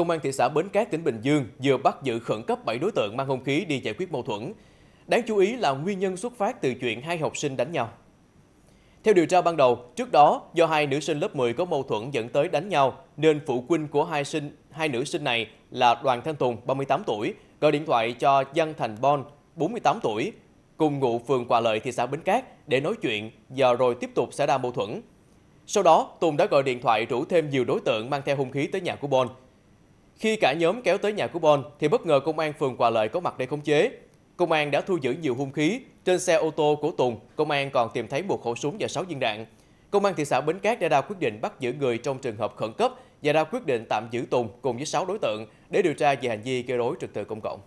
Công an thị xã Bến Cát, tỉnh Bình Dương vừa bắt giữ khẩn cấp 7 đối tượng mang hung khí đi giải quyết mâu thuẫn. Đáng chú ý là nguyên nhân xuất phát từ chuyện hai học sinh đánh nhau. Theo điều tra ban đầu, trước đó do hai nữ sinh lớp 10 có mâu thuẫn dẫn tới đánh nhau nên phụ huynh của hai sinh hai nữ sinh này là Đoàn Thanh Tùng 38 tuổi gọi điện thoại cho Giang Thành Bon 48 tuổi cùng ngụ phường Quà Lợi thị xã Bến Cát để nói chuyện và rồi tiếp tục xảy ra mâu thuẫn. Sau đó, Tùng đã gọi điện thoại rủ thêm nhiều đối tượng mang theo hung khí tới nhà của Bon khi cả nhóm kéo tới nhà của Bon thì bất ngờ công an phường Quà Lợi có mặt để khống chế. Công an đã thu giữ nhiều hung khí, trên xe ô tô của Tùng, công an còn tìm thấy một khẩu súng và 6 viên đạn. Công an thị xã Bến Cát đã ra quyết định bắt giữ người trong trường hợp khẩn cấp và ra quyết định tạm giữ Tùng cùng với 6 đối tượng để điều tra về hành vi gây rối trật tự công cộng.